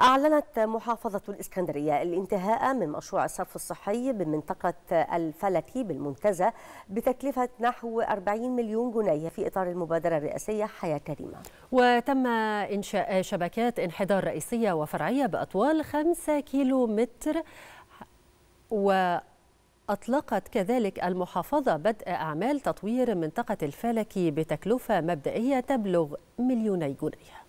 أعلنت محافظة الإسكندرية الانتهاء من مشروع الصرف الصحي بمنطقة الفلكي بالمنتزه بتكلفة نحو 40 مليون جنيه في إطار المبادرة الرئاسية حياة كريمة وتم إنشاء شبكات انحدار رئيسية وفرعية بأطوال 5 كيلو متر و أطلقت كذلك المحافظة بدء أعمال تطوير منطقة الفلكي بتكلفة مبدئية تبلغ مليوني جنيه